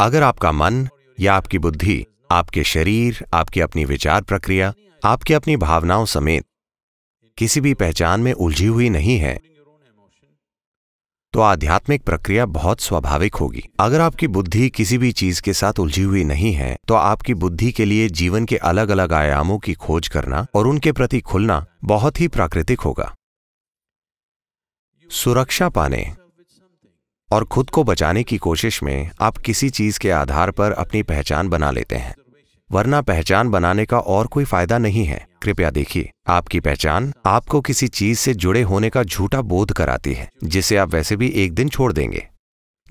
अगर आपका मन या आपकी बुद्धि आपके शरीर आपकी अपनी विचार प्रक्रिया आपकी अपनी भावनाओं समेत किसी भी पहचान में उलझी हुई नहीं है तो आध्यात्मिक प्रक्रिया बहुत स्वाभाविक होगी अगर आपकी बुद्धि किसी भी चीज के साथ उलझी हुई नहीं है तो आपकी बुद्धि के लिए जीवन के अलग अलग आयामों की खोज करना और उनके प्रति खुलना बहुत ही प्राकृतिक होगा सुरक्षा पाने और खुद को बचाने की कोशिश में आप किसी चीज के आधार पर अपनी पहचान बना लेते हैं वरना पहचान बनाने का और कोई फायदा नहीं है कृपया देखिए आपकी पहचान आपको किसी चीज से जुड़े होने का झूठा बोध कराती है जिसे आप वैसे भी एक दिन छोड़ देंगे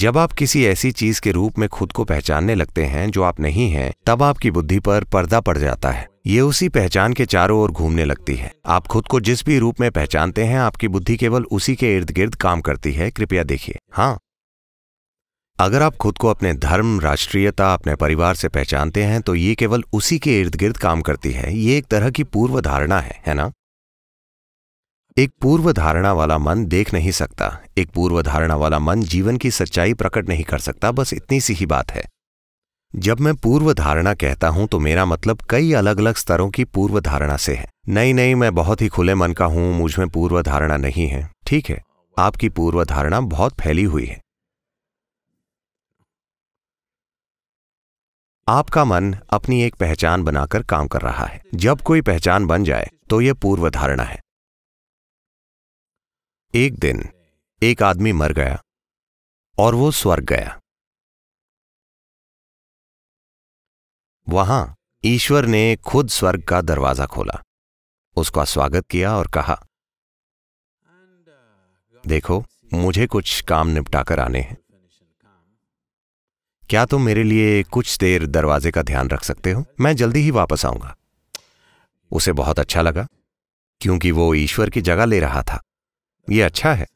जब आप किसी ऐसी चीज के रूप में खुद को पहचानने लगते हैं जो आप नहीं हैं तब आपकी बुद्धि पर पर्दा पड़ जाता है ये उसी पहचान के चारों ओर घूमने लगती है आप खुद को जिस भी रूप में पहचानते हैं आपकी बुद्धि केवल उसी के इर्द गिर्द काम करती है कृपया देखिए हाँ अगर आप खुद को अपने धर्म राष्ट्रीयता अपने परिवार से पहचानते हैं तो ये केवल उसी के इर्द गिर्द काम करती है ये एक तरह की पूर्व धारणा है है ना एक पूर्व धारणा वाला मन देख नहीं सकता एक पूर्व धारणा वाला मन जीवन की सच्चाई प्रकट नहीं कर सकता बस इतनी सी ही बात है जब मैं पूर्व धारणा कहता हूं तो मेरा मतलब कई अलग अलग स्तरों की पूर्व धारणा से है नहीं नहीं मैं बहुत ही खुले मन का हूं मुझ में पूर्व धारणा नहीं है ठीक है आपकी पूर्व धारणा बहुत फैली हुई है आपका मन अपनी एक पहचान बनाकर काम कर रहा है जब कोई पहचान बन जाए तो यह पूर्व धारणा है एक दिन एक आदमी मर गया और वो स्वर्ग गया वहां ईश्वर ने खुद स्वर्ग का दरवाजा खोला उसका स्वागत किया और कहा देखो मुझे कुछ काम निपटाकर आने हैं क्या तुम मेरे लिए कुछ देर दरवाजे का ध्यान रख सकते हो मैं जल्दी ही वापस आऊंगा उसे बहुत अच्छा लगा क्योंकि वो ईश्वर की जगह ले रहा था ये अच्छा है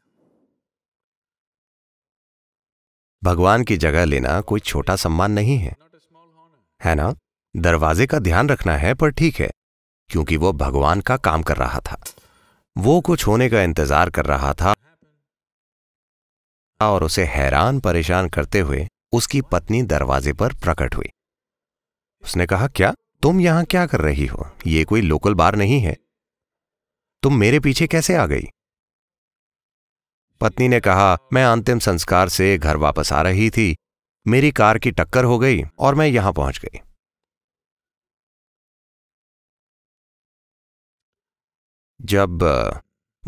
भगवान की जगह लेना कोई छोटा सम्मान नहीं है है ना दरवाजे का ध्यान रखना है पर ठीक है क्योंकि वो भगवान का काम कर रहा था वो कुछ होने का इंतजार कर रहा था और उसे हैरान परेशान करते हुए उसकी पत्नी दरवाजे पर प्रकट हुई उसने कहा क्या तुम यहां क्या कर रही हो ये कोई लोकल बार नहीं है तुम मेरे पीछे कैसे आ गई पत्नी ने कहा मैं अंतिम संस्कार से घर वापस आ रही थी मेरी कार की टक्कर हो गई और मैं यहां पहुंच गई जब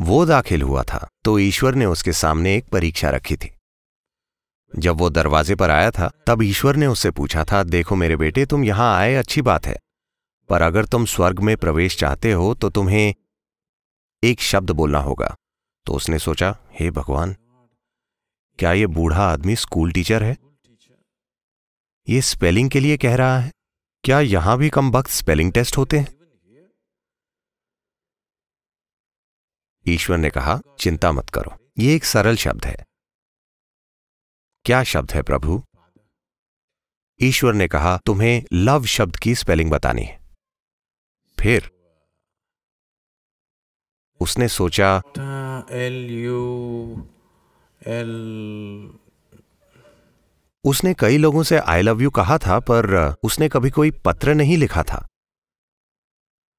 वो दाखिल हुआ था तो ईश्वर ने उसके सामने एक परीक्षा रखी थी जब वो दरवाजे पर आया था तब ईश्वर ने उससे पूछा था देखो मेरे बेटे तुम यहां आए अच्छी बात है पर अगर तुम स्वर्ग में प्रवेश चाहते हो तो तुम्हें एक शब्द बोलना होगा तो उसने सोचा हे भगवान क्या ये बूढ़ा आदमी स्कूल टीचर है ये स्पेलिंग के लिए कह रहा है क्या यहां भी कम वक्त स्पेलिंग टेस्ट होते हैं ईश्वर ने कहा चिंता मत करो ये एक सरल शब्द है क्या शब्द है प्रभु ईश्वर ने कहा तुम्हें लव शब्द की स्पेलिंग बतानी है फिर उसने सोचा एल यू एल उसने कई लोगों से आई लव यू कहा था पर उसने कभी कोई पत्र नहीं लिखा था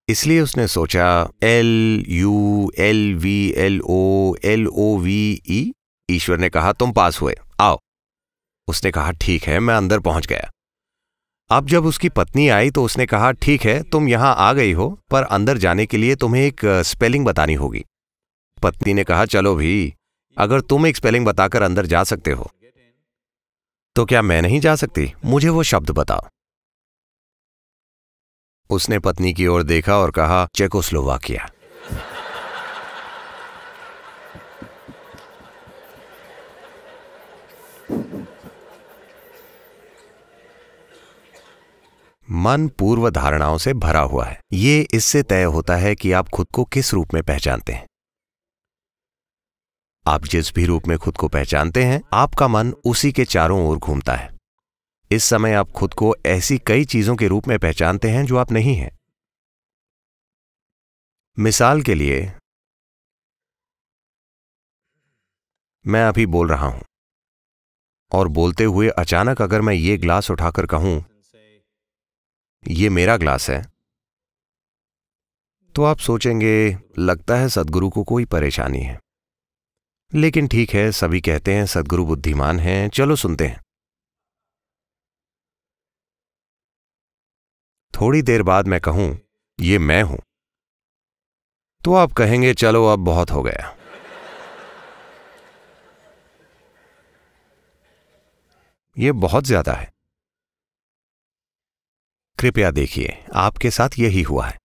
इसलिए उसने सोचा L U L V L O L O V E ईश्वर ने कहा तुम पास हुए आओ उसने कहा ठीक है मैं अंदर पहुंच गया अब जब उसकी पत्नी आई तो उसने कहा ठीक है तुम यहां आ गई हो पर अंदर जाने के लिए तुम्हें एक स्पेलिंग बतानी होगी पत्नी ने कहा चलो भी अगर तुम एक स्पेलिंग बताकर अंदर जा सकते हो तो क्या मैं नहीं जा सकती मुझे वो शब्द बताओ उसने पत्नी की ओर देखा और कहा चेकोस्लोवाकिया मन पूर्व धारणाओं से भरा हुआ है ये इससे तय होता है कि आप खुद को किस रूप में पहचानते हैं आप जिस भी रूप में खुद को पहचानते हैं आपका मन उसी के चारों ओर घूमता है इस समय आप खुद को ऐसी कई चीजों के रूप में पहचानते हैं जो आप नहीं हैं मिसाल के लिए मैं अभी बोल रहा हूं और बोलते हुए अचानक अगर मैं ये ग्लास उठाकर कहूं ये मेरा ग्लास है तो आप सोचेंगे लगता है सदगुरु को कोई परेशानी है लेकिन ठीक है सभी कहते हैं सदगुरु बुद्धिमान हैं चलो सुनते हैं थोड़ी देर बाद मैं कहूं ये मैं हूं तो आप कहेंगे चलो अब बहुत हो गया ये बहुत ज्यादा है कृपया देखिए आपके साथ यही हुआ है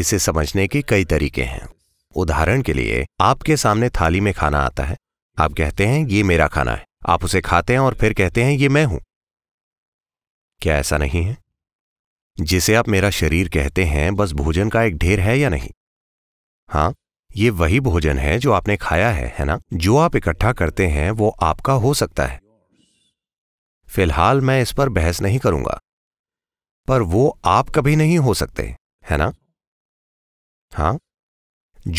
इसे समझने के कई तरीके हैं उदाहरण के लिए आपके सामने थाली में खाना आता है आप कहते हैं ये मेरा खाना है आप उसे खाते हैं और फिर कहते हैं ये मैं हूं क्या ऐसा नहीं है जिसे आप मेरा शरीर कहते हैं बस भोजन का एक ढेर है या नहीं हाँ ये वही भोजन है जो आपने खाया है है ना जो आप इकट्ठा करते हैं वो आपका हो सकता है फिलहाल मैं इस पर बहस नहीं करूंगा पर वो आप कभी नहीं हो सकते है ना हां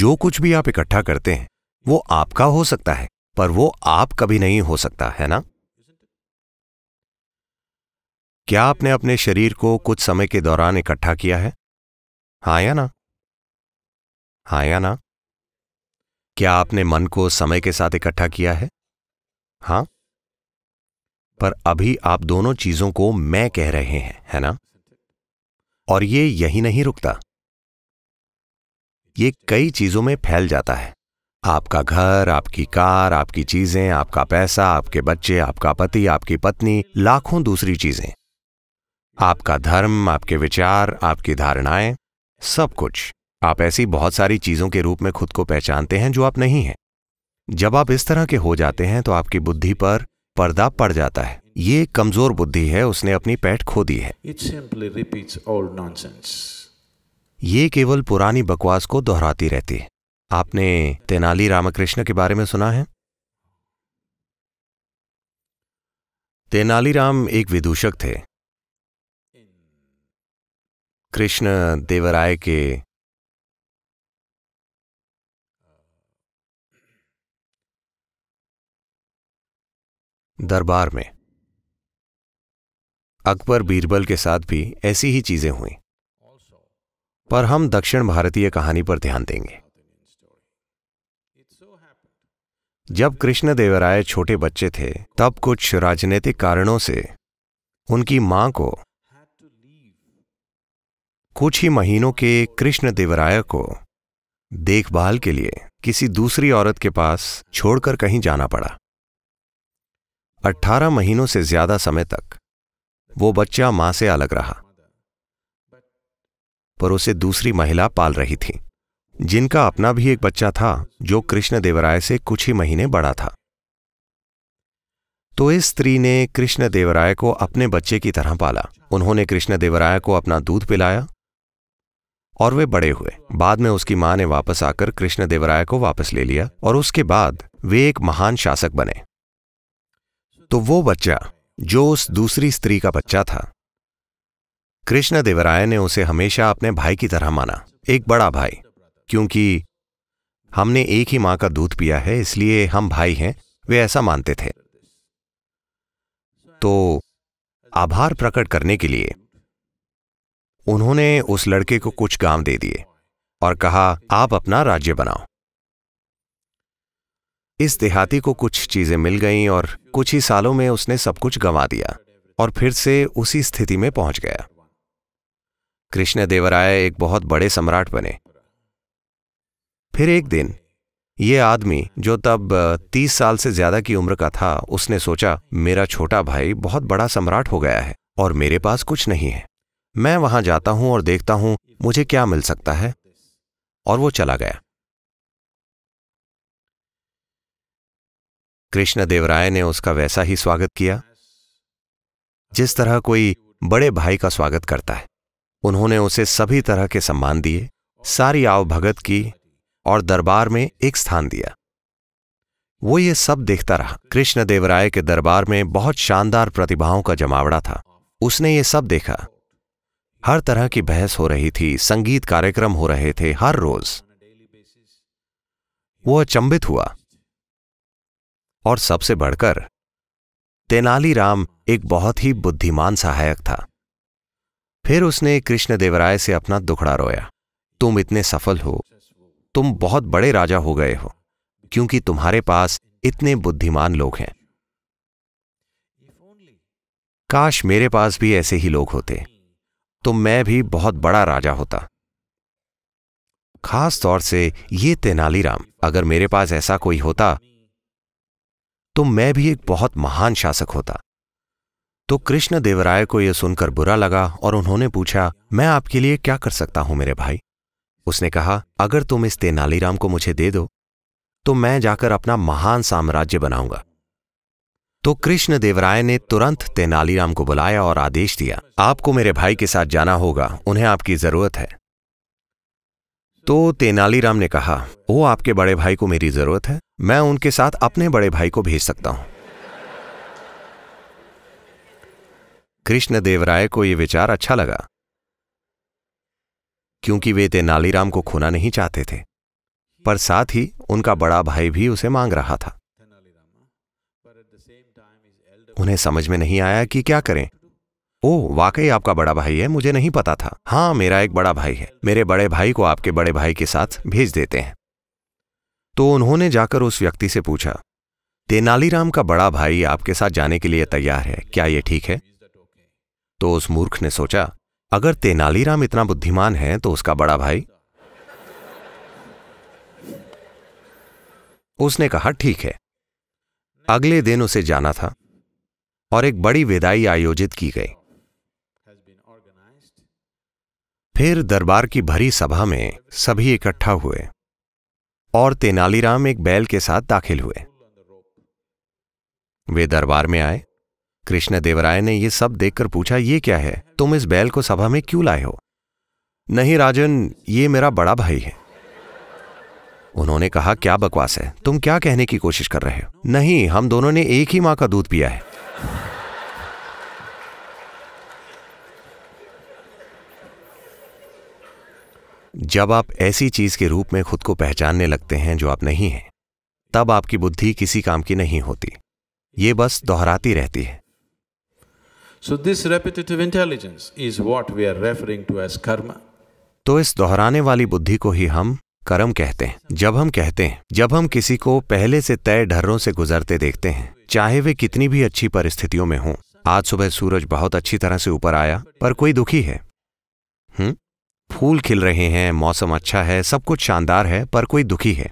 जो कुछ भी आप इकट्ठा करते हैं वो आपका हो सकता है पर वो आप कभी नहीं हो सकता है ना क्या आपने अपने शरीर को कुछ समय के दौरान इकट्ठा किया है हाँ या ना हाँ या ना क्या आपने मन को समय के साथ इकट्ठा किया है हाँ पर अभी आप दोनों चीजों को मैं कह रहे हैं है ना और ये यही नहीं रुकता ये कई चीजों में फैल जाता है आपका घर आपकी कार आपकी चीजें आपका पैसा आपके बच्चे आपका पति आपकी पत्नी लाखों दूसरी चीजें आपका धर्म आपके विचार आपकी धारणाएं सब कुछ आप ऐसी बहुत सारी चीजों के रूप में खुद को पहचानते हैं जो आप नहीं हैं जब आप इस तरह के हो जाते हैं तो आपकी बुद्धि पर पर्दा पड़ जाता है ये कमजोर बुद्धि है उसने अपनी पैठ खो दी है ये केवल पुरानी बकवास को दोहराती रहती है आपने तेनाली रामकृष्ण के बारे में सुना है तेनालीराम एक विदूषक थे कृष्ण देवराय के दरबार में अकबर बीरबल के साथ भी ऐसी ही चीजें हुई पर हम दक्षिण भारतीय कहानी पर ध्यान देंगे जब देवराय छोटे बच्चे थे तब कुछ राजनीतिक कारणों से उनकी मां को कुछ ही महीनों के देवराय को देखभाल के लिए किसी दूसरी औरत के पास छोड़कर कहीं जाना पड़ा अट्ठारह महीनों से ज्यादा समय तक वो बच्चा मां से अलग रहा पर उसे दूसरी महिला पाल रही थी जिनका अपना भी एक बच्चा था जो कृष्ण देवराय से कुछ ही महीने बड़ा था तो इस स्त्री ने कृष्ण देवराय को अपने बच्चे की तरह पाला उन्होंने कृष्ण देवराय को अपना दूध पिलाया और वे बड़े हुए बाद में उसकी मां ने वापस आकर कृष्ण देवराय को वापस ले लिया और उसके बाद वे एक महान शासक बने तो वो बच्चा जो उस दूसरी स्त्री का बच्चा था कृष्ण देवराय ने उसे हमेशा अपने भाई की तरह माना एक बड़ा भाई क्योंकि हमने एक ही मां का दूध पिया है इसलिए हम भाई हैं वे ऐसा मानते थे तो आभार प्रकट करने के लिए उन्होंने उस लड़के को कुछ काम दे दिए और कहा आप अपना राज्य बनाओ इस देहाती को कुछ चीजें मिल गईं और कुछ ही सालों में उसने सब कुछ गंवा दिया और फिर से उसी स्थिति में पहुंच गया देवराय एक बहुत बड़े सम्राट बने फिर एक दिन ये आदमी जो तब तीस साल से ज्यादा की उम्र का था उसने सोचा मेरा छोटा भाई बहुत बड़ा सम्राट हो गया है और मेरे पास कुछ नहीं है मैं वहां जाता हूं और देखता हूं मुझे क्या मिल सकता है और वो चला गया कृष्णदेवराय ने उसका वैसा ही स्वागत किया जिस तरह कोई बड़े भाई का स्वागत करता है उन्होंने उसे सभी तरह के सम्मान दिए सारी आवभगत की और दरबार में एक स्थान दिया वो ये सब देखता रहा कृष्णदेवराय के दरबार में बहुत शानदार प्रतिभाओं का जमावड़ा था उसने ये सब देखा हर तरह की बहस हो रही थी संगीत कार्यक्रम हो रहे थे हर रोज वो अचंबित हुआ और सबसे बढ़कर तेनालीराम एक बहुत ही बुद्धिमान सहायक था फिर उसने कृष्णदेवराय से अपना दुखड़ा रोया तुम इतने सफल हो तुम बहुत बड़े राजा हो गए हो क्योंकि तुम्हारे पास इतने बुद्धिमान लोग हैं काश मेरे पास भी ऐसे ही लोग होते तो मैं भी बहुत बड़ा राजा होता खास तौर से ये तेनालीराम अगर मेरे पास ऐसा कोई होता तो मैं भी एक बहुत महान शासक होता तो कृष्ण देवराय को यह सुनकर बुरा लगा और उन्होंने पूछा मैं आपके लिए क्या कर सकता हूं मेरे भाई उसने कहा अगर तुम इस तेनालीराम को मुझे दे दो तो मैं जाकर अपना महान साम्राज्य बनाऊंगा तो कृष्ण देवराय ने तुरंत तेनालीराम को बुलाया और आदेश दिया आपको मेरे भाई के साथ जाना होगा उन्हें आपकी जरूरत है तो तेनालीराम ने कहा वो आपके बड़े भाई को मेरी जरूरत है मैं उनके साथ अपने बड़े भाई को भेज सकता हूं कृष्णदेव राय को यह विचार अच्छा लगा क्योंकि वे तेनालीराम को खोना नहीं चाहते थे पर साथ ही उनका बड़ा भाई भी उसे मांग रहा था उन्हें समझ में नहीं आया कि क्या करें ओ वाकई आपका बड़ा भाई है मुझे नहीं पता था हाँ मेरा एक बड़ा भाई है मेरे बड़े भाई को आपके बड़े भाई के साथ भेज देते हैं तो उन्होंने जाकर उस व्यक्ति से पूछा तेनालीराम का बड़ा भाई आपके साथ जाने के लिए तैयार है क्या ये ठीक है तो उस मूर्ख ने सोचा अगर तेनालीराम इतना बुद्धिमान है तो उसका बड़ा भाई उसने कहा ठीक है अगले दिन उसे जाना था और एक बड़ी विदाई आयोजित की गई फिर दरबार की भरी सभा में सभी इकट्ठा हुए और तेनालीराम एक बैल के साथ दाखिल हुए वे दरबार में आए कृष्ण देवराय ने यह सब देखकर पूछा ये क्या है तुम इस बैल को सभा में क्यों लाए हो नहीं राजन ये मेरा बड़ा भाई है उन्होंने कहा क्या बकवास है तुम क्या कहने की कोशिश कर रहे हो नहीं हम दोनों ने एक ही मां का दूध पिया है जब आप ऐसी चीज के रूप में खुद को पहचानने लगते हैं जो आप नहीं हैं तब आपकी बुद्धि किसी काम की नहीं होती ये बस दोहराती रहती है so this repetitive intelligence is what we are referring to as karma तो इस दोहराने वाली बुद्धि को ही हम कर्म कहते हैं जब हम कहते हैं जब हम किसी को पहले से तय ढर्रों से गुजरते देखते हैं चाहे वे कितनी भी अच्छी परिस्थितियों में हों आज सुबह सूरज बहुत अच्छी तरह से ऊपर आया पर कोई दुखी है हुँ? फूल खिल रहे हैं मौसम अच्छा है सब कुछ शानदार है पर कोई दुखी है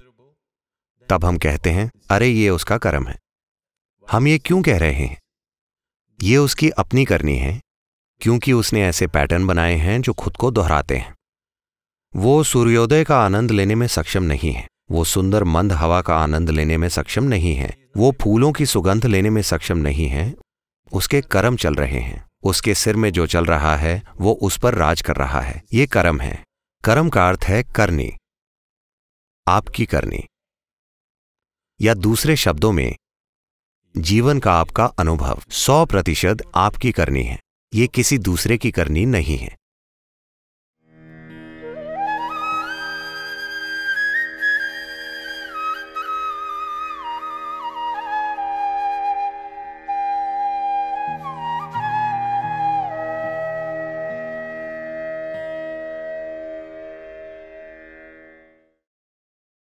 तब हम कहते हैं अरे ये उसका कर्म है हम ये क्यों कह रहे हैं ये उसकी अपनी करनी है क्योंकि उसने ऐसे पैटर्न बनाए हैं जो खुद को दोहराते हैं वो सूर्योदय का आनंद लेने में सक्षम नहीं है वो सुंदर मंद हवा का आनंद लेने में सक्षम नहीं है वो फूलों की सुगंध लेने में सक्षम नहीं है उसके कर्म चल रहे हैं उसके सिर में जो चल रहा है वो उस पर राज कर रहा है ये कर्म है कर्म का अर्थ है करनी आपकी करनी या दूसरे शब्दों में जीवन का आपका अनुभव सौ प्रतिशत आपकी करनी है ये किसी दूसरे की करनी नहीं है